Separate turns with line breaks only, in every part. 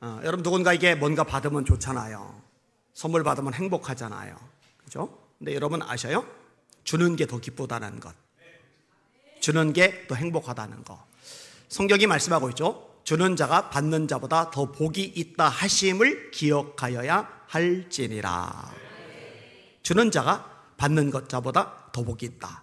어, 여러분 누군가에게 뭔가 받으면 좋잖아요. 선물 받으면 행복하잖아요. 그죠? 근데 여러분 아셔요? 주는 게 더 기쁘다는 것. 주는 게 더 행복하다는 것. 성경이 말씀하고 있죠. 주는 자가 받는 자보다 더 복이 있다 하심을 기억하여야 할지니라. 주는 자가 받는 것 자보다 더 복이 있다.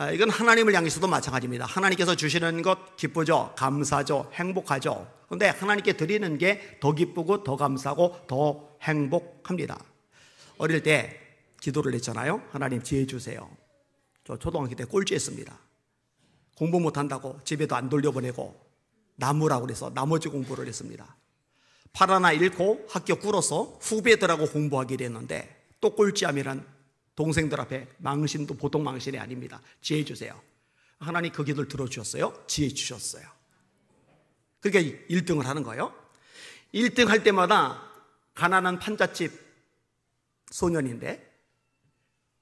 아, 이건 하나님을 향해서도 마찬가지입니다. 하나님께서 주시는 것 기쁘죠. 감사죠. 행복하죠. 근데 하나님께 드리는 게 더 기쁘고 더 감사하고 더 행복합니다. 어릴 때 기도를 했잖아요. 하나님 지혜 주세요. 저 초등학교 때 꼴찌했습니다. 공부 못한다고 집에도 안 돌려보내고 나무라고 그서 나머지 공부를 했습니다. 팔 하나 잃고 학교 꿇어서 후배들하고 공부하게 됐는데 또꼴찌하면 동생들 앞에 망신도 보통 망신이 아닙니다. 지혜 주세요. 하나님 그 기도를 들어주셨어요. 지혜 주셨어요. 그러니까 1등을 하는 거예요. 1등 할 때마다 가난한 판잣집 소년인데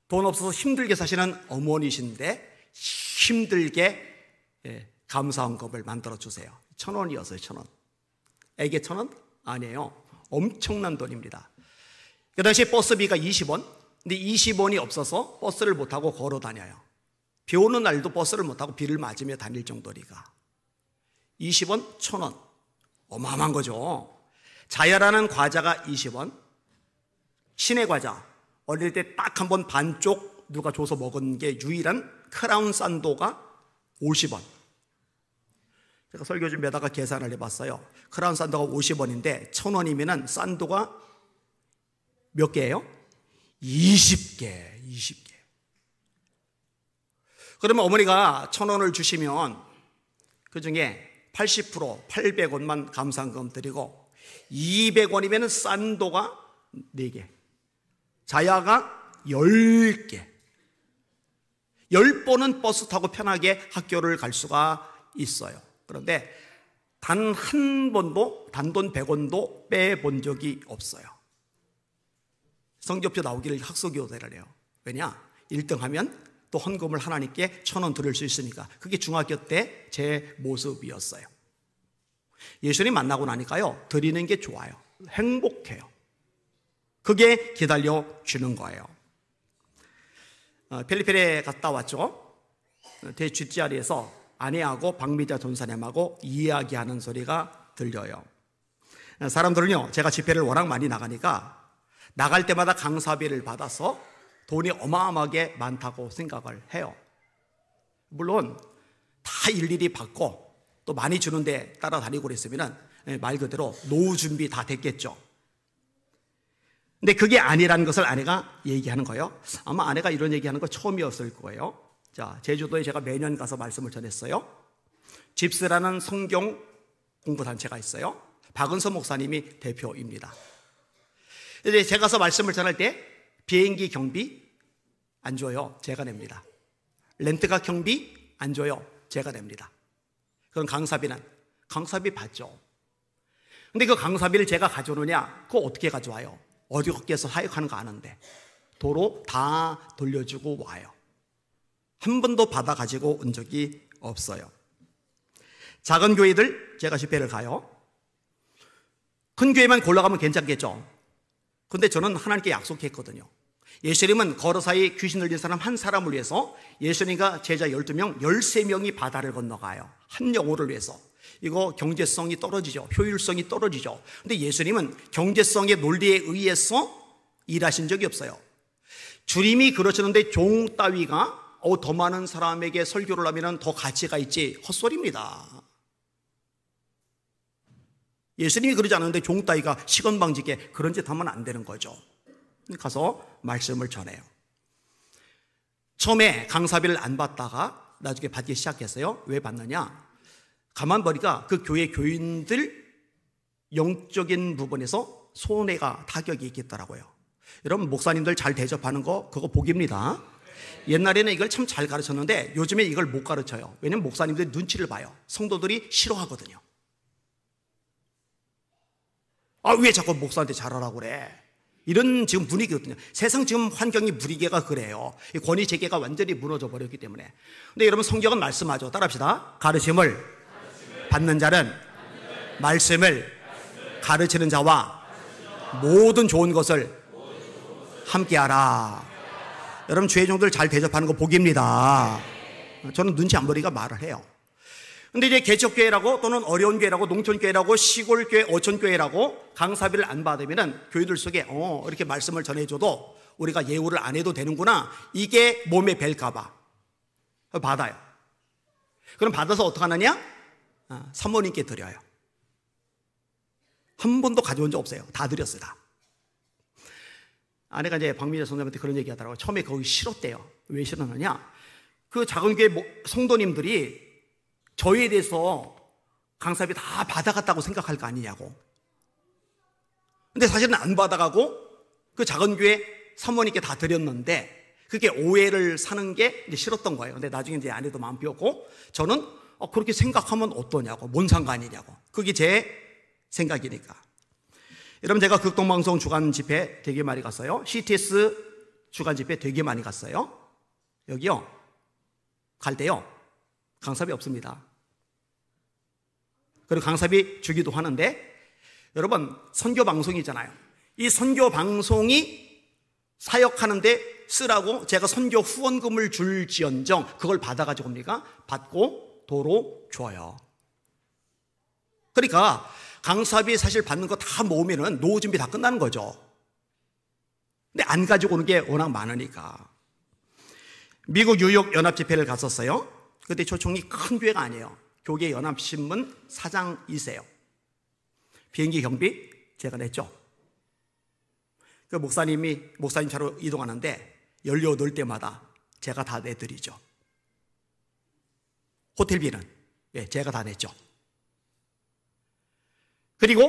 돈 없어서 힘들게 사시는 어머니신데 힘들게 예, 감사한 겁을 만들어 주세요. 천 원이었어요, 천 원. 애게 천 원? 아니에요. 엄청난 돈입니다. 그당시 버스비가 20원, 근데 20원이 없어서 버스를 못 타고 걸어 다녀요. 비 오는 날도 버스를 못 타고 비를 맞으며 다닐 정도니까. 20원, 1000원. 어마어마한 거죠. 자야라는 과자가 20원, 신의 과자. 어릴 때 딱 한 번 반쪽 누가 줘서 먹은 게 유일한 크라운 산도가 50원. 제가 설교 준비하다가 계산을 해봤어요. 크라운 산도가 50원인데 1000원이면 산도가 몇 개예요? 20개, 20개. 그러면 어머니가 천 원을 주시면 그 중에 80% 800원만 감상금 드리고 200원이면 싼도가 4개, 자야가 10개. 10번은 버스 타고 편하게 학교를 갈 수가 있어요. 그런데 단 한 번도 단돈 100원도 빼 본 적이 없어요. 성적표 나오기를 학소교대를 해요. 왜냐? 1등 하면 또 헌금을 하나님께 천원 드릴 수 있으니까. 그게 중학교 때 제 모습이었어요. 예수님 만나고 나니까요. 드리는 게 좋아요. 행복해요. 그게 기다려주는 거예요. 필리핀에 어, 갔다 왔죠. 대쥐자리에서 어, 아내하고 박미자 전사님하고 이야기하는 소리가 들려요. 어, 사람들은요, 제가 집회를 워낙 많이 나가니까 나갈 때마다 강사비를 받아서 돈이 어마어마하게 많다고 생각을 해요. 물론 다 일일이 받고 또 많이 주는데 따라다니고 그랬으면 예, 말 그대로 노후 준비 다 됐겠죠. 근데 그게 아니라는 것을 아내가 얘기하는 거예요. 아마 아내가 이런 얘기하는 거 처음이었을 거예요. 자, 제주도에 제가 매년 가서 말씀을 전했어요. 집스라는 성경 공부단체가 있어요. 박은서 목사님이 대표입니다. 근데 제가 가서 말씀을 전할 때 비행기 경비 안 줘요. 제가 냅니다. 렌트카 경비 안 줘요. 제가 냅니다. 그건 강사비는 강사비 받죠. 근데 그 강사비를 제가 가져오느냐? 그거 어떻게 가져와요? 어디 거기에서 사역하는 거 아는데 도로 다 돌려주고 와요. 한 번도 받아 가지고 온 적이 없어요. 작은 교회들 제가 집회를 가요. 큰 교회만 골라가면 괜찮겠죠. 근데 저는 하나님께 약속했거든요. 예수님은 거어사이 귀신 들린 사람 한 사람을 위해서 예수님과 제자 12명, 13명이 바다를 건너가요. 한 영혼을 위해서. 이거 경제성이 떨어지죠. 효율성이 떨어지죠. 근데 예수님은 경제성의 논리에 의해서 일하신 적이 없어요. 주님이 그러시는데 종 따위가 어, 더 많은 사람에게 설교를 하면 더 가치가 있지. 헛소리입니다. 예수님이 그러지 않는데종 따위가 시건방지게 그런 짓 하면 안 되는 거죠. 가서 말씀을 전해요. 처음에 강사비를 안 받다가 나중에 받기 시작했어요. 왜 받느냐? 가만보니까 그 교회 교인들 영적인 부분에서 손해가 타격이 있겠더라고요. 여러분 목사님들 잘 대접하는 거 그거 복입니다. 옛날에는 이걸 참 잘 가르쳤는데 요즘에 이걸 못 가르쳐요. 왜냐면 목사님들 눈치를 봐요. 성도들이 싫어하거든요. 아, 왜 자꾸 목사한테 잘하라고 그래? 이런 지금 분위기거든요. 세상 지금 환경이 분위기가 그래요. 권위 체계가 완전히 무너져 버렸기 때문에. 근데 여러분 성경은 말씀하죠. 따라합시다. 가르침을, 가르침을 받는 자는 가르침을, 말씀을 가르치는 자와 모든 좋은 것을 함께하라. 여러분 죄종들 잘 대접하는 거 복입니다. 저는 눈치 안 보니까 말을 해요. 근데 이제 개척교회라고 또는 어려운 교회라고 농촌교회라고 시골교회, 어촌교회라고 강사비를 안받으면 교회들 속에 어, 이렇게 말씀을 전해줘도 우리가 예우를 안 해도 되는구나. 이게 몸에 벨까봐. 받아요. 그럼 받아서 어떡하느냐? 아, 사모님께 드려요. 한 번도 가져온 적 없어요. 다 드렸어요, 다. 아내가 이제 박민재 선생님한테 그런 얘기 하더라고요. 처음에 거기 싫었대요. 왜 싫었느냐? 그 작은 교회 성도님들이 저에 희 대해서 강사비 다 받아갔다고 생각할 거 아니냐고. 근데 사실은 안 받아가고 그 작은 교회 사모님께 다 드렸는데 그게 오해를 사는 게 이제 싫었던 거예요. 근데 나중에 이제 아내도 마음 비웠고 저는 어, 그렇게 생각하면 어떠냐고 뭔 상관이냐고 그게 제 생각이니까. 여러분 제가 극동방송 주간 집회 되게 많이 갔어요. CTS 주간 집회 되게 많이 갔어요. 여기요 갈 때요 강사비 없습니다. 그리고 강사비 주기도 하는데 여러분 선교 방송이잖아요. 이 선교 방송이 사역하는데 쓰라고 제가 선교 후원금을 줄지언정 그걸 받아가지고 옵니까? 받고 도로 줘요. 그러니까 강사비 사실 받는 거 다 모으면은 노후 준비 다 끝나는 거죠. 근데 안 가지고 오는 게 워낙 많으니까. 미국 뉴욕 연합 집회를 갔었어요. 그때 저총이큰 교회가 아니에요. 교계 연합신문 사장이세요. 비행기 경비 제가 냈죠. 그 목사님이 목사님 차로 이동하는데 연료 넣을 때마다 제가 다 내드리죠. 호텔비는 예, 제가 다 냈죠. 그리고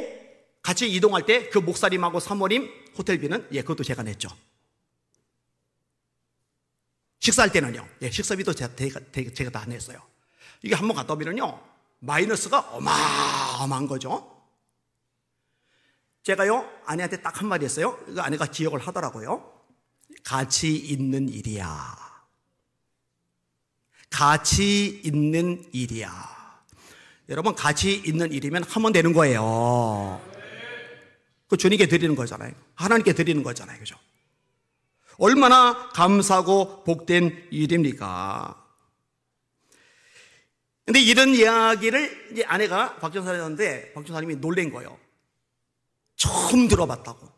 같이 이동할 때 그 목사님하고 사모님 호텔비는 예, 그것도 제가 냈죠. 식사할 때는요. 예, 식사비도 제가, 제가 다 냈어요. 이게 한 번 갔다 오면요. 마이너스가 어마어마한 거죠. 제가요, 아내한테 딱 한마디 했어요. 그 아내가 기억을 하더라고요. 같이 있는 일이야. 같이 있는 일이야. 여러분, 같이 있는 일이면 하면 되는 거예요. 그 주님께 드리는 거잖아요. 하나님께 드리는 거잖아요. 그죠? 얼마나 감사하고 복된 일입니까? 근데 이런 이야기를 이제 아내가 박전사님 하는데 박전사님이 놀란 거예요. 처음 들어봤다고.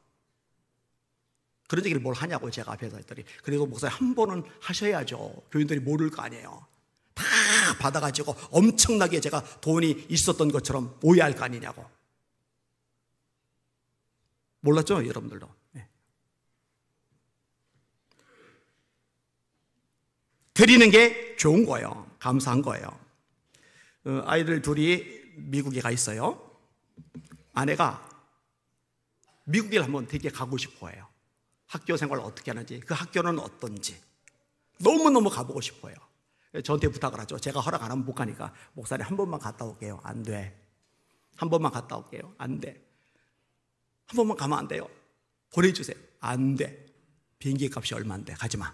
그런 얘기를 뭘 하냐고 제가 앞에서 했더니. 그래도 목사님 한 번은 하셔야죠. 교인들이 모를 거 아니에요. 다 받아가지고 엄청나게 제가 돈이 있었던 것처럼 오해할 거 아니냐고. 몰랐죠? 여러분들도. 드리는 게 좋은 거예요. 감사한 거예요. 어, 아이들 둘이 미국에 가 있어요. 아내가 미국에 한번 되게 가고 싶어 해요. 학교 생활 어떻게 하는지, 그 학교는 어떤지. 너무너무 가보고 싶어요. 저한테 부탁을 하죠. 제가 허락 안 하면 못 가니까, 목사님 한 번만 갔다 올게요. 안 돼. 한 번만 갔다 올게요. 안 돼. 한 번만 가면 안 돼요. 보내주세요. 안 돼. 비행기 값이 얼마인데, 가지 마.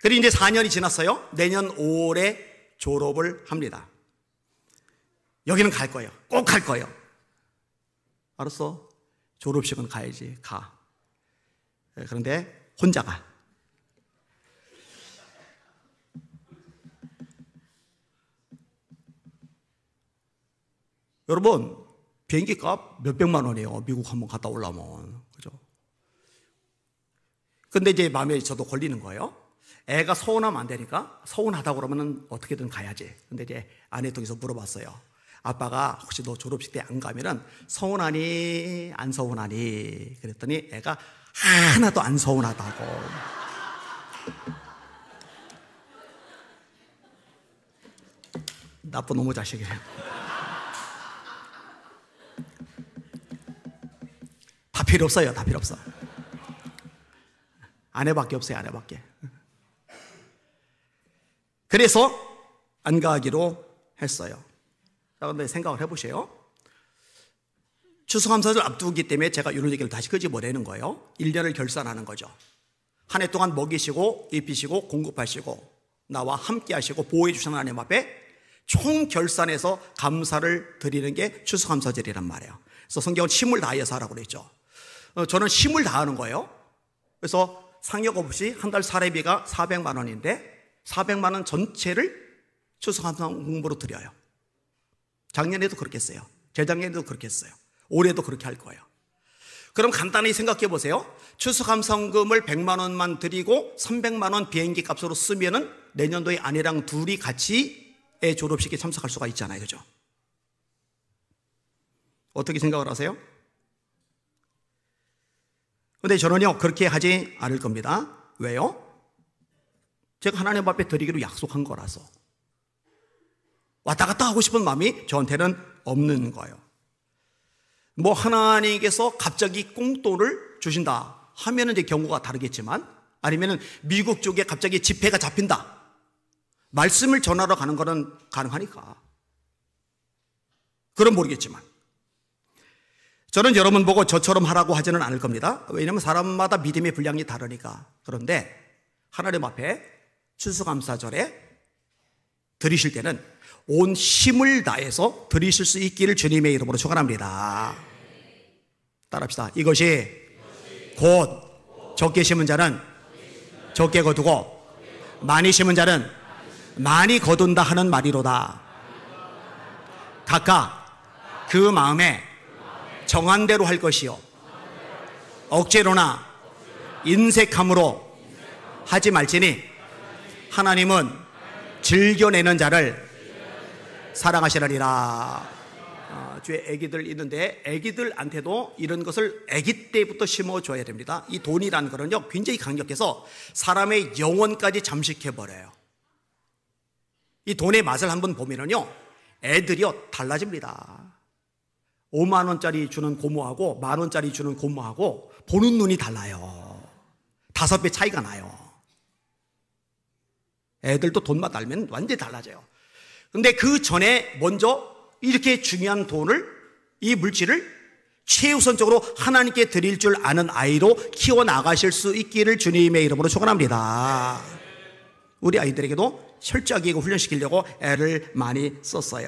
그리고 이제 4년이 지났어요. 내년 5월에 졸업을 합니다. 여기는 갈 거예요. 꼭 갈 거예요. 알았어. 졸업식은 가야지. 가. 예, 그런데 혼자 가. 여러분, 비행기 값 몇백만 원이에요. 미국 한번 갔다 올라면. 오 그죠? 근데 이제 마음에 저도 걸리는 거예요. 애가 서운하면 안 되니까 서운하다고 그러면 어떻게든 가야지. 근데 이제 아내 통해서 물어봤어요. 아빠가 혹시 너 졸업식 때 안 가면은 서운하니 안 서운하니 그랬더니 애가 하나도 안 서운하다고. 나쁜 놈의 자식이에요. 다 필요 없어요. 다 필요 없어. 아내밖에 없어요. 아내밖에. 그래서 안 가기로 했어요. 자, 근데 생각을 해보세요. 추수감사절 앞두기 때문에 제가 이런 얘기를 다시 끄집어내는 거예요. 1년을 결산하는 거죠. 한 해 동안 먹이시고, 입히시고, 공급하시고, 나와 함께 하시고, 보호해 주신 하나님 앞에 총 결산해서 감사를 드리는 게 추수감사절이란 말이에요. 그래서 성경은 힘을 다해서 하라고 그랬죠. 어, 저는 힘을 다하는 거예요. 그래서 상역 없이 한 달 사례비가 400만 원인데 400만 원 전체를 추수감상 공부로 드려요. 작년에도 그렇게 했어요. 재작년에도 그렇게 했어요. 올해도 그렇게 할 거예요. 그럼 간단히 생각해 보세요. 추수감성금을 100만 원만 드리고 300만 원 비행기 값으로 쓰면은 내년도에 아내랑 둘이 같이 애 졸업식에 참석할 수가 있잖아요. 그죠? 어떻게 생각을 하세요? 근데 저는요, 그렇게 하지 않을 겁니다. 왜요? 제가 하나님 앞에 드리기로 약속한 거라서 왔다 갔다 하고 싶은 마음이 저한테는 없는 거예요. 뭐 하나님께서 갑자기 꽁돈을 주신다 하면은 이제 경우가 다르겠지만 아니면은 미국 쪽에 갑자기 집회가 잡힌다 말씀을 전하러 가는 거는 가능하니까 그럼 모르겠지만 저는 여러분 보고 저처럼 하라고 하지는 않을 겁니다. 왜냐하면 사람마다 믿음의 분량이 다르니까 그런데 하나님 앞에 추수감사절에 드리실 때는 온 힘을 다해서 드리실 수 있기를 주님의 이름으로 축원합니다. 따라합시다. 이것이 곧 적게 심은 자는 적게 거두고 많이 심은 자는 많이 거둔다 하는 말이로다. 각각 그 마음에 정한 대로 할 것이요. 억제로나 인색함으로 하지 말지니 하나님은 즐겨내는 자를 사랑하시라니라 어, 아, 주의 아기들 있는데 아기들한테도 이런 것을 아기 때부터 심어줘야 됩니다. 이 돈이라는 거는요 굉장히 강력해서 사람의 영혼까지 잠식해 버려요. 이 돈의 맛을 한번 보면은요 애들이요 어, 달라집니다. 5만 원짜리 주는 고모하고 만 원짜리 주는 고모하고 보는 눈이 달라요. 다섯 배 차이가 나요. 애들도 돈만 달면 완전히 달라져요. 근데 그 전에 먼저 이렇게 중요한 돈을, 이 물질을 최우선적으로 하나님께 드릴 줄 아는 아이로 키워나가실 수 있기를 주님의 이름으로 축원합니다 우리 아이들에게도 철저하게 훈련시키려고 애를 많이 썼어요.